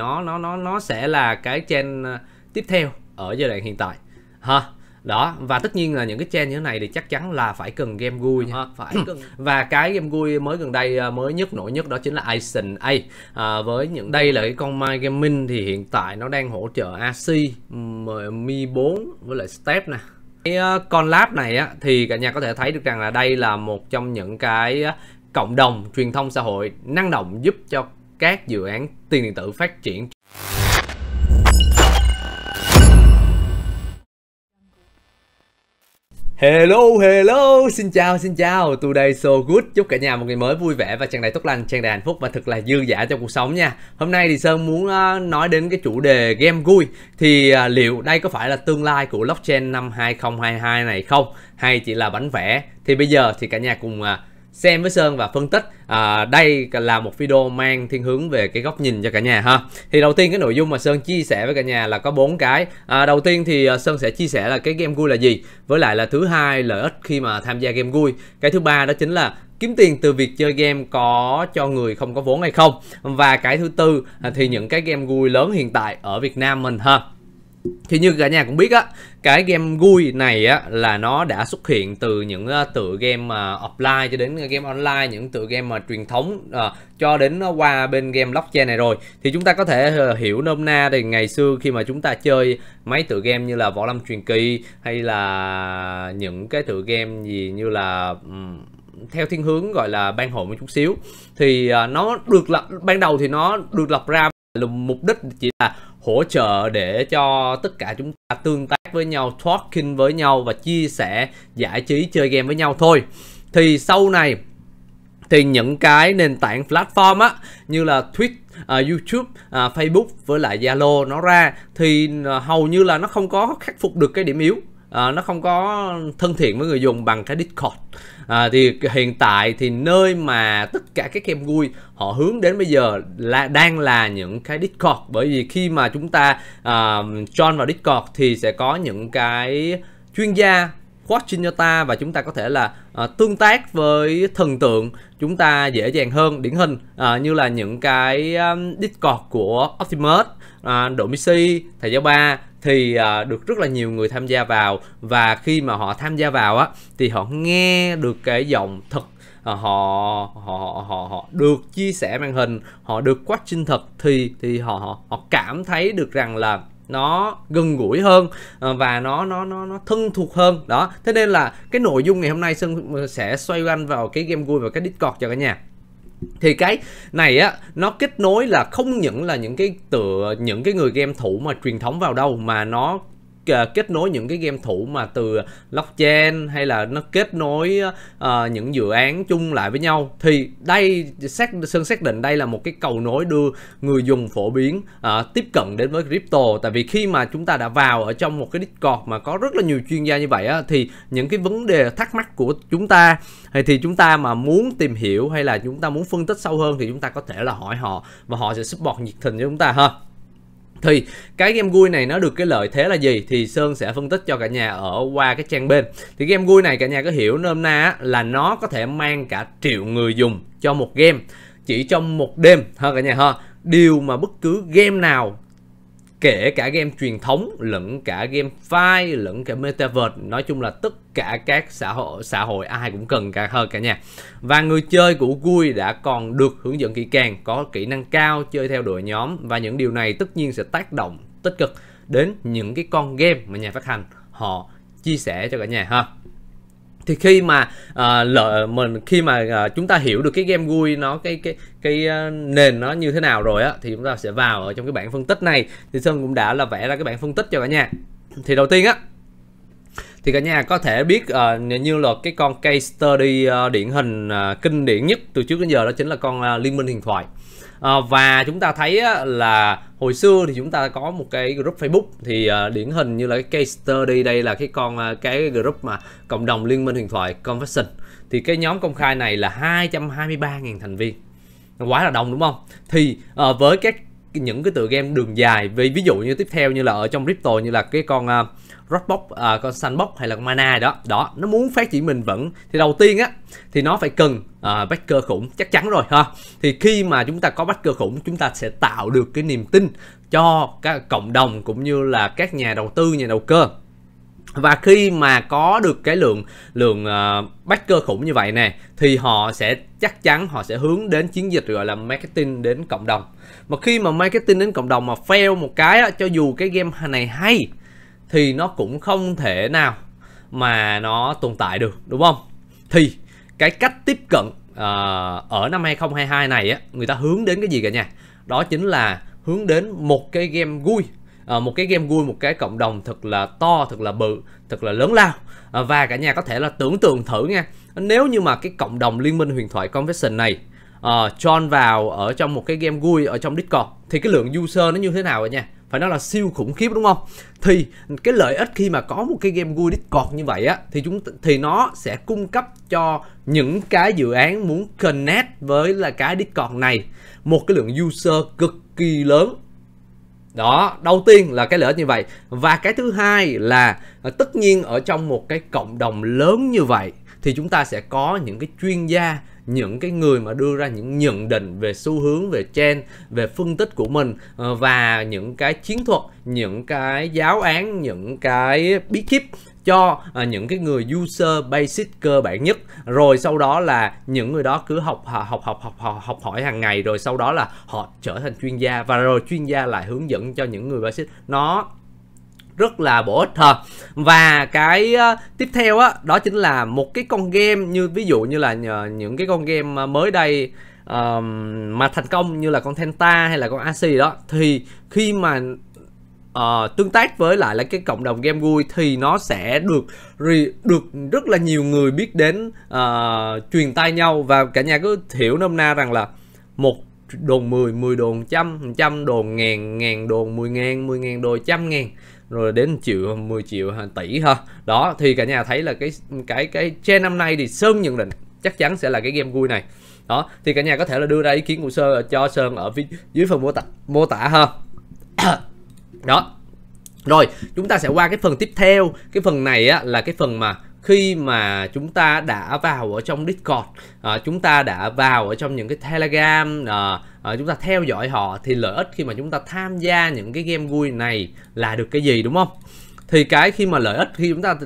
nó nó nó nó sẽ là cái chain ờ, tiếp theo ở giai đoạn hiện tại ha đó và tất nhiên là những cái chain như thế này thì chắc chắn là phải cần game GUI nha. Ờ, phải cần và cái game GUI mới gần đây ờ, mới nhất nổi nhất đó chính là Ison A à, với những đây là cái con My Gaming thì hiện tại nó đang hỗ trợ AC Mi 4 với lại Step nè cái con lab này á thì cả nhà có thể thấy được rằng là đây là một trong những cái cộng đồng truyền thông xã hội năng động giúp cho các dự án tiền điện tử phát triển. Hello, hello, xin chào, xin chào, today so good Chúc cả nhà một ngày mới vui vẻ và tràn đầy tốt lành, tràn đầy hạnh phúc và thật là dư giả trong cuộc sống nha Hôm nay thì Sơn muốn à, nói đến cái chủ đề game vui Thì à, liệu đây có phải là tương lai của blockchain năm 2022 này không? Hay chỉ là bánh vẽ? Thì bây giờ thì cả nhà cùng à, xem với Sơn và phân tích à, đây là một video mang thiên hướng về cái góc nhìn cho cả nhà ha thì đầu tiên cái nội dung mà Sơn chia sẻ với cả nhà là có bốn cái à, đầu tiên thì à, Sơn sẽ chia sẻ là cái game vui là gì với lại là thứ hai lợi ích khi mà tham gia game vui cái thứ ba đó chính là kiếm tiền từ việc chơi game có cho người không có vốn hay không và cái thứ tư à, thì những cái game vui lớn hiện tại ở Việt Nam mình ha thì như cả nhà cũng biết á cái game GUI này á là nó đã xuất hiện từ những uh, tựa game uh, offline cho đến game online những tựa game uh, truyền thống uh, cho đến uh, qua bên game blockchain này rồi thì chúng ta có thể uh, hiểu nôm na thì ngày xưa khi mà chúng ta chơi mấy tựa game như là võ lâm truyền kỳ hay là những cái tựa game gì như là um, theo thiên hướng gọi là ban hội một chút xíu thì uh, nó được lập ban đầu thì nó được lập ra mục đích chỉ là hỗ trợ để cho tất cả chúng ta tương tác với nhau talking với nhau và chia sẻ giải trí chơi game với nhau thôi thì sau này thì những cái nền tảng platform á như là Twitter, uh, à, YouTube, uh, Facebook với lại Zalo nó ra thì uh, hầu như là nó không có khắc phục được cái điểm yếu à, nó không có thân thiện với người dùng bằng cái Discord à, thì hiện tại thì nơi mà tất cả các em vui họ hướng đến bây giờ là đang là những cái Discord bởi vì khi mà chúng ta à, join vào Discord thì sẽ có những cái chuyên gia watching cho ta và chúng ta có thể là à, tương tác với thần tượng chúng ta dễ dàng hơn điển hình à, như là những cái um, Discord của Optimus à, Độ Missy, Thầy Giáo Ba thì uh, được rất là nhiều người tham gia vào và khi mà họ tham gia vào á thì họ nghe được cái giọng thật họ à, họ họ họ họ được chia sẻ màn hình họ được quát watching thật thì thì họ họ cảm thấy được rằng là nó gần gũi hơn à, và nó nó nó nó thân thuộc hơn đó thế nên là cái nội dung ngày hôm nay sơn sẽ xoay quanh vào cái game vui và cái discord cho cả nhà thì cái này á nó kết nối là không những là những cái tựa những cái người game thủ mà truyền thống vào đâu mà nó Ờ, kết nối những cái game thủ mà từ blockchain hay là nó kết nối uh, những dự án chung lại với nhau thì đây xác sơn xác định đây là một cái cầu nối đưa người dùng phổ biến uh, tiếp cận đến với crypto tại vì khi mà chúng ta đã vào ở trong một cái discord mà có rất là nhiều chuyên gia như vậy á, thì những cái vấn đề thắc mắc của chúng ta hay thì chúng ta mà muốn tìm hiểu hay là chúng ta muốn phân tích sâu hơn thì chúng ta có thể là hỏi họ và họ sẽ support nhiệt tình cho chúng ta ha thì cái game vui này nó được cái lợi thế là gì thì sơn sẽ phân tích cho cả nhà ở qua cái trang bên thì game vui này cả nhà có hiểu nôm na là nó có thể mang cả triệu người dùng cho một game chỉ trong một đêm thôi cả nhà ha điều mà bất cứ game nào kể cả game truyền thống lẫn cả game file lẫn cả metaverse nói chung là tất cả các xã hội xã hội ai cũng cần cả hơn cả nhà và người chơi của GUI đã còn được hướng dẫn kỹ càng có kỹ năng cao chơi theo đội nhóm và những điều này tất nhiên sẽ tác động tích cực đến những cái con game mà nhà phát hành họ chia sẻ cho cả nhà ha thì khi mà uh, ờ, lợi mình khi mà uh, chúng ta hiểu được cái game GUI nó cái cái cái uh, nền nó như thế nào rồi á thì chúng ta sẽ vào ở trong cái bảng phân tích này thì sơn cũng đã là vẽ ra cái bảng phân tích cho cả nhà thì đầu tiên á thì cả nhà có thể biết uh, như là cái con case study uh, điển hình uh, kinh điển nhất từ trước đến giờ đó chính là con uh, liên minh huyền thoại uh, và chúng ta thấy uh, là hồi xưa thì chúng ta có một cái group Facebook thì uh, điển hình như là cái case study đây là cái con uh, cái group mà cộng đồng liên minh huyền thoại Confession thì cái nhóm công khai này là 223.000 thành viên quá là đông đúng không thì uh, với các những cái tựa game đường dài vì ví dụ như tiếp theo như là ở trong crypto như là cái con uh, Dropbox, à, con Sandbox hay là con Mana đó đó nó muốn phát triển mình vẫn thì đầu tiên á thì nó phải cần à, backer khủng chắc chắn rồi ha thì khi mà chúng ta có backer khủng chúng ta sẽ tạo được cái niềm tin cho các cộng đồng cũng như là các nhà đầu tư nhà đầu cơ và khi mà có được cái lượng lượng uh, backer khủng như vậy nè thì họ sẽ chắc chắn họ sẽ hướng đến chiến dịch gọi là marketing đến cộng đồng mà khi mà marketing đến cộng đồng mà fail một cái á, cho dù cái game này hay thì nó cũng không thể nào mà nó tồn tại được đúng không? Thì cái cách tiếp cận uh, ở năm 2022 này á, người ta hướng đến cái gì cả nha? Đó chính là hướng đến một cái game vui À, một cái game vui một cái cộng đồng thật là to thật là bự thật là lớn lao à, và cả nhà có thể là tưởng tượng thử nha nếu như mà cái cộng đồng liên minh huyền thoại confession này uh, join vào ở trong một cái game vui ở trong discord thì cái lượng user nó như thế nào vậy nha phải nói là siêu khủng khiếp đúng không thì cái lợi ích khi mà có một cái game vui Discord như vậy á thì chúng thì nó sẽ cung cấp cho những cái dự án muốn connect với là cái Discord này một cái lượng user cực kỳ lớn đó đầu tiên là cái lợi ích như vậy và cái thứ hai là ờ, tất nhiên ở trong một cái cộng đồng lớn như vậy thì chúng ta sẽ có những cái chuyên gia những cái người mà đưa ra những nhận định về xu hướng về trend về phân tích của mình ờ, và những cái chiến thuật những cái giáo án những cái bí kíp cho ờ, những cái người user basic cơ bản nhất rồi sau đó là những người đó cứ học học học học học học hỏi hàng ngày rồi sau đó là họ trở thành chuyên gia và rồi chuyên gia lại hướng dẫn cho những người basic nó rất là bổ ích thật và cái ờ, tiếp theo á đó chính là một cái con game như ví dụ như là những cái con game ờ, mới đây uh, mà thành công như là con Tenta hay là con ac đó thì khi mà uh, tương tác với lại là cái cộng đồng game vui thì nó sẽ được được rất là nhiều người biết đến uh, truyền tay nhau và cả nhà cứ hiểu nôm na rằng là một đồn 10, 10 đồn trăm, trăm đồn ngàn, ngàn đồn 10 ngàn, 10 ngàn đồn trăm ngàn rồi đến triệu 10 triệu tỷ ha đó thì cả nhà thấy là cái cái cái trend năm nay thì sơn nhận định chắc chắn sẽ là cái game vui này đó thì cả nhà có thể là đưa ra ý kiến của sơn cho sơn ở phía dưới phần mô tả mô tả ha đó rồi chúng ta sẽ qua cái phần tiếp theo cái phần này á là cái phần mà khi mà chúng ta đã vào ở trong Discord, à, chúng ta đã vào ở trong những cái Telegram, à, à, chúng ta theo dõi họ thì lợi ích khi mà chúng ta tham gia những cái game vui này là được cái gì đúng không? Thì cái khi mà lợi ích khi chúng ta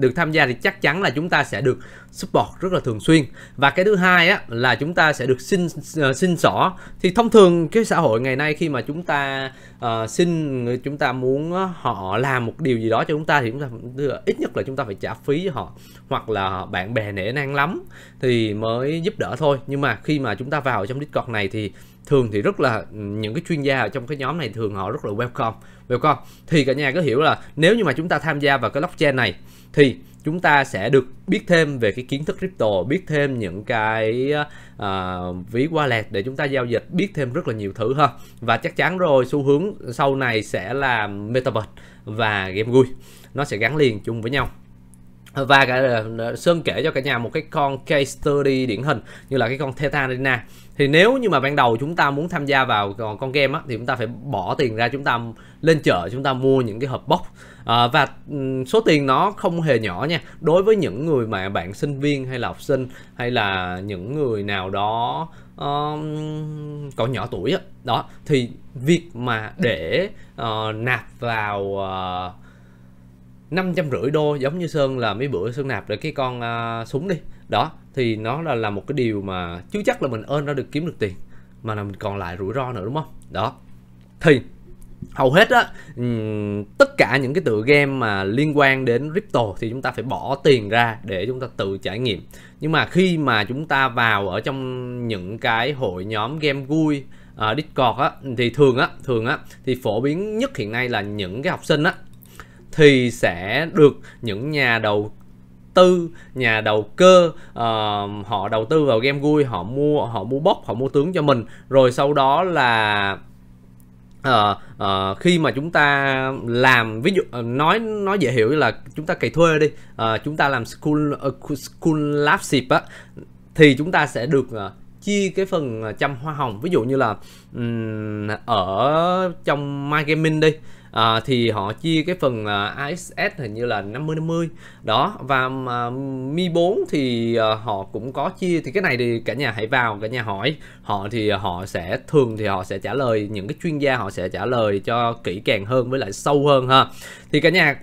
được tham gia thì chắc chắn là chúng ta sẽ được support rất là thường xuyên và cái thứ hai á là chúng ta sẽ được xin ờ, xin xỏ thì thông thường cái xã hội ngày nay khi mà chúng ta uh, xin chúng ta muốn họ làm một điều gì đó cho chúng ta thì chúng ta ít nhất là chúng ta phải trả phí cho họ hoặc là bạn bè nể nang lắm thì mới giúp đỡ thôi nhưng mà khi mà chúng ta vào trong Discord này thì thường thì rất là ừ, những cái chuyên gia ở trong cái nhóm này thường họ rất là welcome welcome thì cả nhà có hiểu là nếu như mà chúng ta tham gia vào cái blockchain này thì chúng ta sẽ được biết thêm về cái kiến thức crypto biết thêm những cái uh, ví wallet để chúng ta giao dịch biết thêm rất là nhiều thứ ha và chắc chắn rồi xu hướng sau này sẽ là metaverse và game vui nó sẽ gắn liền chung với nhau và cả, ờ, Sơn kể cho cả nhà một cái con case study điển hình như là cái con Theta Arena thì nếu như mà ban đầu chúng ta muốn tham gia vào còn con game á, thì chúng ta phải bỏ tiền ra chúng ta lên chợ chúng ta mua những cái hộp box à, và số tiền nó không hề nhỏ nha đối với những người mà bạn sinh viên hay là học sinh hay là những người nào đó um, còn nhỏ tuổi á đó thì việc mà để uh, nạp vào uh, năm trăm rưỡi đô giống như sơn là mấy bữa sơn nạp được cái con uh, súng đi đó thì nó là là một cái điều mà chứ chắc là mình ơn ra được kiếm được tiền mà là mình còn lại rủi ro nữa đúng không đó thì hầu hết á tất cả những cái tựa game mà liên quan đến crypto thì chúng ta phải bỏ tiền ra để chúng ta tự trải nghiệm nhưng mà khi mà chúng ta vào ở trong những cái hội nhóm game vui uh, discord á thì thường á thường á thì phổ biến nhất hiện nay là những cái học sinh á thì sẽ được những nhà đầu tư nhà đầu cơ uh, họ đầu tư vào game vui họ mua họ mua bốc họ mua tướng cho mình rồi sau đó là À, à, khi mà chúng ta làm ví dụ nói nói dễ hiểu là chúng ta cày thuê đi à, chúng ta làm school uh, school lab á thì chúng ta sẽ được uh, chia cái phần trăm hoa hồng ví dụ như là um, ở trong my gaming đi à, thì họ chia cái phần ISS à, hình như là 50 50 đó và à, Mi 4 thì à, họ cũng có chia thì cái này thì cả nhà hãy vào cả nhà hỏi họ thì họ sẽ thường thì họ sẽ trả lời những cái chuyên gia họ sẽ trả lời cho kỹ càng hơn với lại sâu hơn ha thì cả nhà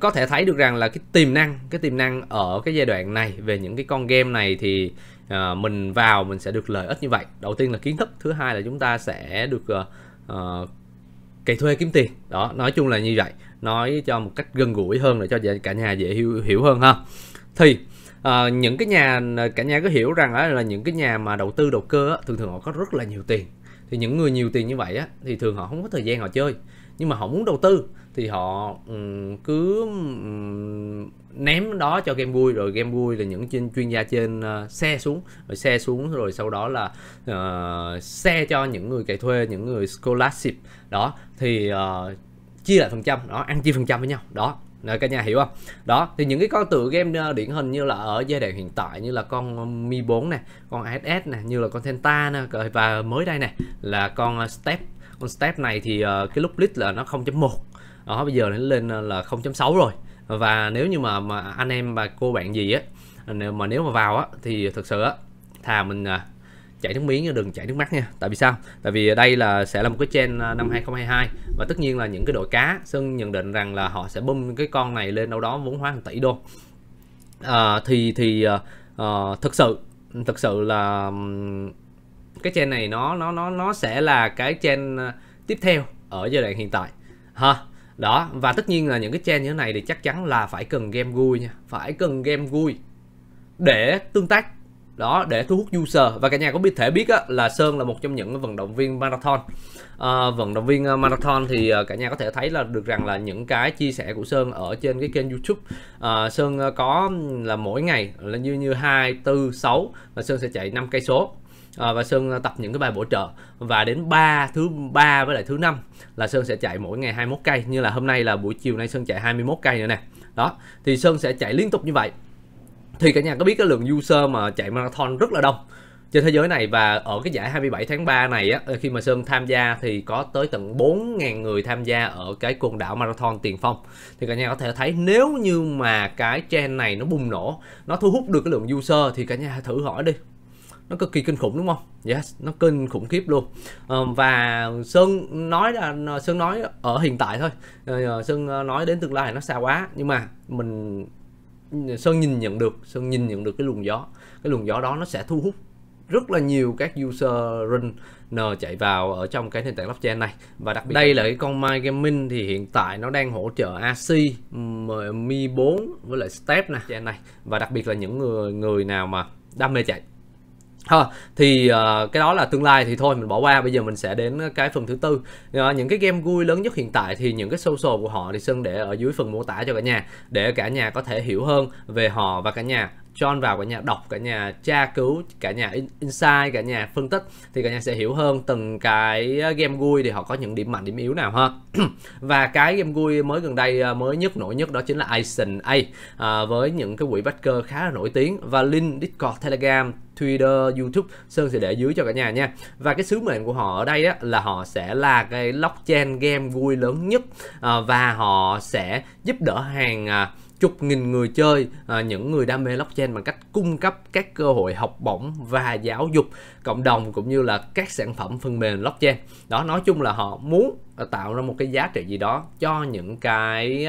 có thể thấy được rằng là cái tiềm năng cái tiềm năng ở cái giai đoạn này về những cái con game này thì à, mình vào mình sẽ được lợi ích như vậy đầu tiên là kiến thức thứ hai là chúng ta sẽ được uh, cày thuê kiếm tiền đó nói chung là như vậy nói cho một cách gần gũi hơn để cho cả nhà dễ hiểu hiểu hơn ha thì uh, những cái nhà cả nhà có hiểu rằng á, là những cái nhà mà đầu tư đầu cơ á, thường thường họ có rất là nhiều tiền thì những người nhiều tiền như vậy á, thì thường họ không có thời gian họ chơi nhưng mà họ muốn đầu tư thì họ um, cứ um, ném đó cho game vui rồi game vui là những chuyên, gia trên uh, xe xuống rồi xe xuống rồi sau đó là uh, xe cho những người cày thuê những người scholarship đó thì uh, chia lại phần trăm đó ăn chia phần trăm với nhau đó Đấy, cả nhà hiểu không? Đó, thì những cái con tựa game điển hình như là ở giai đoạn hiện tại như là con Mi 4 nè, con ss nè, như là con Tenta nè và mới đây nè là con Step. Con Step này thì cái lúc list là nó 0.1 đó ờ, bây giờ nó lên ờ, là 0.6 rồi và nếu như mà mà anh em và cô bạn gì á nếu mà nếu mà vào á thì thực sự á thà mình à, chảy nước miếng đừng chảy nước mắt nha tại vì sao tại vì đây là sẽ là một cái trend à, năm 2022 và tất nhiên là những cái đội cá sơn nhận định rằng là họ sẽ bơm cái con này lên đâu đó vốn hóa hàng tỷ đô à, thì thì à, thực sự thực sự là cái trend này nó nó nó nó sẽ là cái trend tiếp theo ở giai đoạn hiện tại ha đó và tất nhiên là những cái trend như thế này thì chắc chắn là phải cần game vui nha phải cần game vui để tương tác đó để thu hút user và cả nhà có biết thể biết á, là sơn là một trong những vận động viên marathon à, vận động viên ờ, marathon thì ờ, cả nhà có thể thấy là được rằng là những cái chia sẻ của sơn ở trên cái kênh youtube à, sơn có là mỗi ngày là như như hai tư sáu và sơn sẽ chạy 5 cây số Ờ, và sơn ờ, tập những cái bài bổ trợ và đến ba thứ ba với lại thứ năm là sơn sẽ chạy mỗi ngày 21 cây như là hôm nay là buổi chiều nay sơn chạy 21 cây nữa nè đó thì sơn sẽ chạy liên tục như vậy thì cả nhà có biết cái lượng user mà chạy marathon rất là đông trên thế giới này và ở cái giải 27 tháng 3 này á, khi mà Sơn tham gia thì có tới tận 4.000 người tham gia ở cái quần đảo Marathon Tiền Phong thì cả nhà có thể thấy nếu như mà cái trend này nó bùng nổ nó thu hút được cái lượng user thì cả nhà thử hỏi đi nó cực kỳ kinh khủng đúng không yes nó kinh khủng khiếp luôn ờ, và sơn nói là sơn nói ở hiện tại thôi ờ, ờ, sơn nói đến tương lai nó xa quá nhưng mà mình sơn nhìn nhận được sơn nhìn nhận được cái luồng gió cái luồng gió đó nó sẽ thu hút rất là nhiều các user run n chạy vào ở trong cái nền tảng blockchain này và đặc biệt đây là cái con My Gaming thì hiện tại nó đang hỗ trợ AC Mi 4 với lại Step này này và đặc biệt là những người người nào mà đam mê chạy ha thì uh, cái đó là tương lai thì thôi mình bỏ qua bây giờ mình sẽ đến cái phần thứ tư uh, những cái game vui lớn nhất hiện tại thì những cái social của họ thì sơn để ở dưới phần mô tả cho cả nhà để cả nhà có thể hiểu hơn về họ và cả nhà John vào cả nhà đọc cả nhà tra cứu cả nhà insight cả nhà phân tích thì cả nhà sẽ hiểu hơn từng cái ờ, game vui thì họ có những điểm mạnh điểm yếu nào ha và cái game vui mới gần đây ờ, mới nhất nổi nhất đó chính là Ison A à, với những cái quỹ backer khá là nổi tiếng và link Discord Telegram Twitter, YouTube Sơn sẽ để dưới cho cả nhà nha. Và cái sứ mệnh của họ ở đây á, là họ sẽ là cái blockchain game vui lớn nhất à, và họ sẽ giúp đỡ hàng à, chục nghìn người chơi à, những người đam mê blockchain bằng cách cung cấp các cơ hội học bổng và giáo dục cộng đồng cũng như là các sản phẩm phần mềm blockchain đó nói chung là họ muốn à, tạo ra một cái giá trị gì đó cho những cái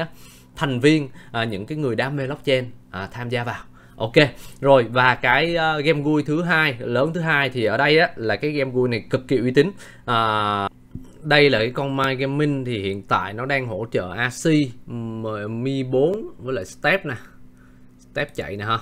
thành viên à, những cái người đam mê blockchain à, tham gia vào ok rồi và cái uh, game vui thứ hai lớn thứ hai thì ở đây á, là cái game vui này cực kỳ uy tín à, đây là cái con My Gaming thì hiện tại nó đang hỗ trợ AC Mi 4 với lại Step nè Step chạy nè ha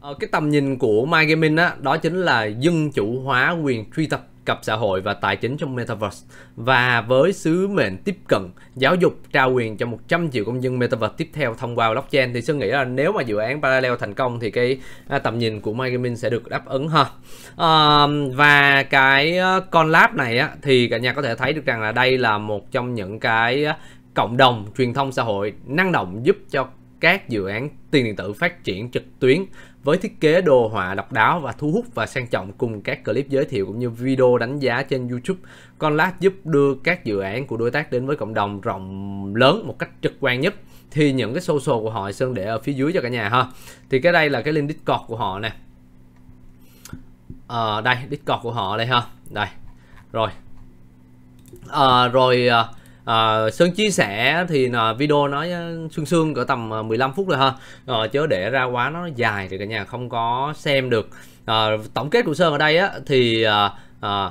Ở ờ, cái tầm nhìn của My Gaming đó, đó chính là dân chủ hóa quyền truy cập cập xã hội và tài chính trong Metaverse và với sứ mệnh tiếp cận giáo dục trao quyền cho 100 triệu công dân Metaverse tiếp theo thông qua blockchain thì suy nghĩ là nếu mà dự án Parallel thành công thì cái à, tầm nhìn của MyGaming sẽ được đáp ứng ha à, và cái ờ, con collab này á, thì cả nhà có thể thấy được rằng là đây là một trong những cái cộng đồng truyền thông xã hội năng động giúp cho các dự án tiền điện tử phát triển trực tuyến với thiết kế đồ họa độc đáo và thu hút và sang trọng cùng các clip giới thiệu cũng như video đánh giá trên YouTube. Conlat giúp đưa các dự án của đối tác đến với cộng đồng rộng lớn một cách trực quan nhất. Thì những cái social của họ Sơn để ở phía dưới cho cả nhà ha. Thì cái đây là cái link Discord của họ nè. À, đây, Discord của họ đây ha. Đây. Rồi. À, rồi à, à, Sơn chia sẻ thì là ờ, video nói ờ, sương sương cỡ tầm 15 phút rồi ha à, chớ để ra quá nó dài thì cả nhà không có xem được à, tổng kết của Sơn ở đây á thì à, à,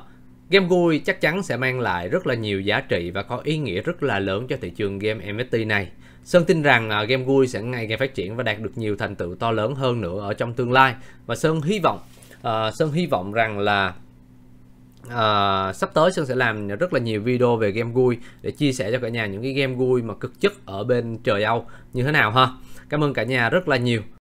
Game vui chắc chắn sẽ mang lại rất là nhiều giá trị và có ý nghĩa rất là lớn cho thị trường game NFT này. Sơn tin rằng uh, game vui sẽ ngày càng phát triển và đạt được nhiều thành tựu to lớn hơn nữa ở trong tương lai và Sơn hy vọng uh, Sơn hy vọng rằng là uh, sắp tới sơn sẽ làm rất là nhiều video về game vui để chia sẻ cho cả nhà những cái game vui mà cực chất ở bên trời âu như thế nào ha cảm ơn cả nhà rất là nhiều